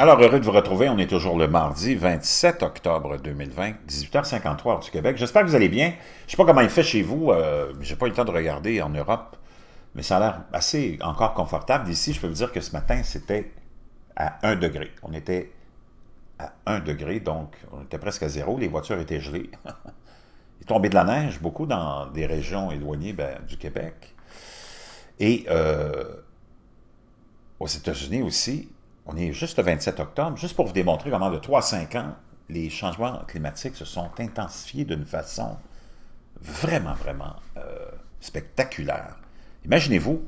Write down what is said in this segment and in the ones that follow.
Alors, heureux de vous retrouver. On est toujours le mardi 27 octobre 2020, 18h53 du Québec. J'espère que vous allez bien. Je ne sais pas comment il fait chez vous. Je euh, J'ai pas eu le temps de regarder en Europe, mais ça a l'air assez encore confortable. D'ici, je peux vous dire que ce matin, c'était à 1 degré. On était à 1 degré, donc on était presque à zéro. Les voitures étaient gelées. il est tombé de la neige beaucoup dans des régions éloignées ben, du Québec. Et euh, aux États-Unis aussi, on est juste le 27 octobre, juste pour vous démontrer comment de 3 à 5 ans, les changements climatiques se sont intensifiés d'une façon vraiment, vraiment euh, spectaculaire. Imaginez-vous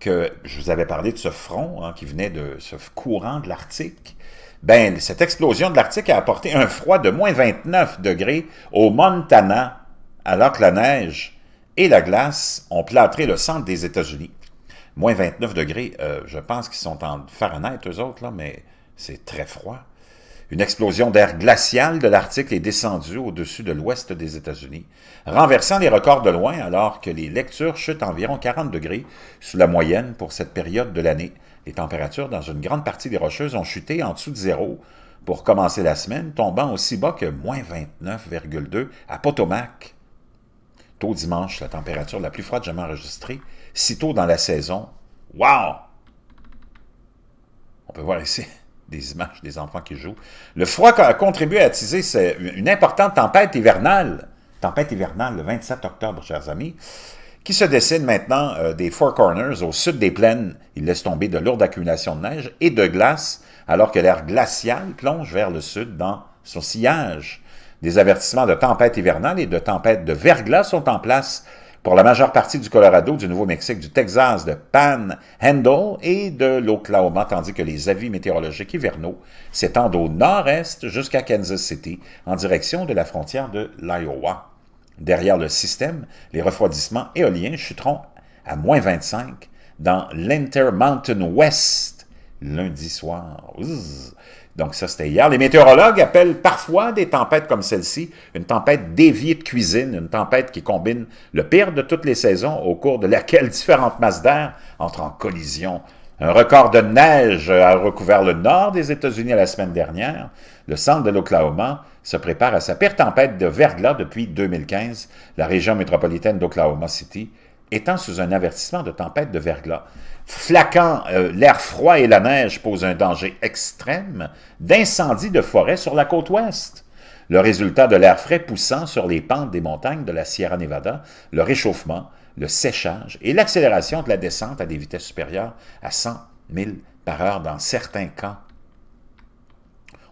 que je vous avais parlé de ce front hein, qui venait de ce courant de l'Arctique. Ben, cette explosion de l'Arctique a apporté un froid de moins 29 degrés au Montana, alors que la neige et la glace ont plâtré le centre des États-Unis. Moins 29 degrés, euh, je pense qu'ils sont en Fahrenheit, eux autres, là, mais c'est très froid. Une explosion d'air glacial de l'Arctique est descendue au-dessus de l'ouest des États-Unis, renversant les records de loin alors que les lectures chutent environ 40 degrés sous la moyenne pour cette période de l'année. Les températures dans une grande partie des Rocheuses ont chuté en dessous de zéro pour commencer la semaine, tombant aussi bas que moins 29,2 à Potomac, tôt dimanche, la température la plus froide jamais enregistrée, si tôt dans la saison. Wow! On peut voir ici des images des enfants qui jouent. Le froid a contribué à attiser une importante tempête hivernale. Tempête hivernale le 27 octobre, chers amis, qui se dessine maintenant euh, des Four Corners au sud des plaines. Il laisse tomber de lourdes accumulations de neige et de glace, alors que l'air glacial plonge vers le sud dans son sillage. Des avertissements de tempête hivernale et de tempête de verglas sont en place pour la majeure partie du Colorado, du Nouveau-Mexique, du Texas, de Panhandle et de l'Oklahoma, tandis que les avis météorologiques hivernaux s'étendent au nord-est jusqu'à Kansas City, en direction de la frontière de l'Iowa. Derrière le système, les refroidissements éoliens chuteront à moins 25 dans l'Intermountain West lundi soir. Donc ça, c'était hier. Les météorologues appellent parfois des tempêtes comme celle-ci une tempête déviée de cuisine, une tempête qui combine le pire de toutes les saisons au cours de laquelle différentes masses d'air entrent en collision. Un record de neige a recouvert le nord des États-Unis la semaine dernière. Le centre de l'Oklahoma se prépare à sa pire tempête de verglas depuis 2015. La région métropolitaine d'Oklahoma City étant sous un avertissement de tempête de verglas. Flaquant, euh, l'air froid et la neige pose un danger extrême d'incendie de forêt sur la côte ouest. Le résultat de l'air frais poussant sur les pentes des montagnes de la Sierra Nevada, le réchauffement, le séchage et l'accélération de la descente à des vitesses supérieures à 100 000 par heure dans certains camps.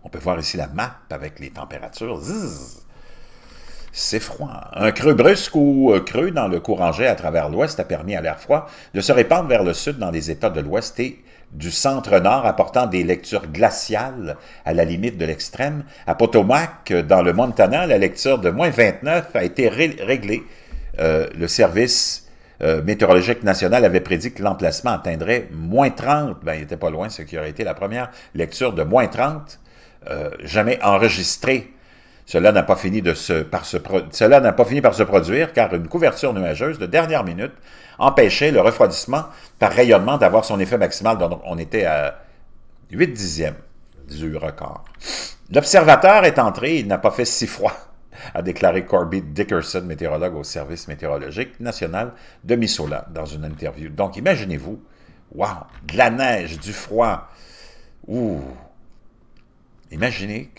On peut voir ici la map avec les températures. C'est froid. Un creux brusque ou euh, creux dans le courant-jet à travers l'ouest a permis à l'air froid de se répandre vers le sud dans les États de l'ouest et du centre-nord, apportant des lectures glaciales à la limite de l'extrême. À Potomac, dans le Montana, la lecture de moins 29 a été réglée. Euh, le service euh, météorologique national avait prédit que l'emplacement atteindrait moins 30. Ben, il n'était pas loin, ce qui aurait été la première lecture de moins 30 jamais enregistrée cela n'a pas fini se, par se, pas fini par se produire car une couverture nuageuse de dernière minute empêchait le refroidissement par rayonnement d'avoir son effet maximal. Donc, on était à 8 dixièmes du record. L'observateur est entré, il n'a pas fait si froid, a déclaré Corby Dickerson, météorologue au service météorologique national de Missoula, dans une interview. Donc, imaginez-vous, wow, de la neige, du froid. Ouh! Imaginez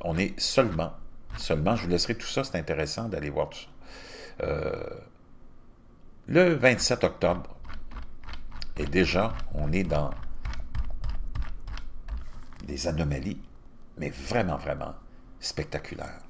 qu'on est seulement seulement. Je vous laisserai tout ça, c'est intéressant d'aller voir tout ça. Euh, le 27 octobre, et déjà, on est dans des anomalies, mais vraiment, vraiment spectaculaires.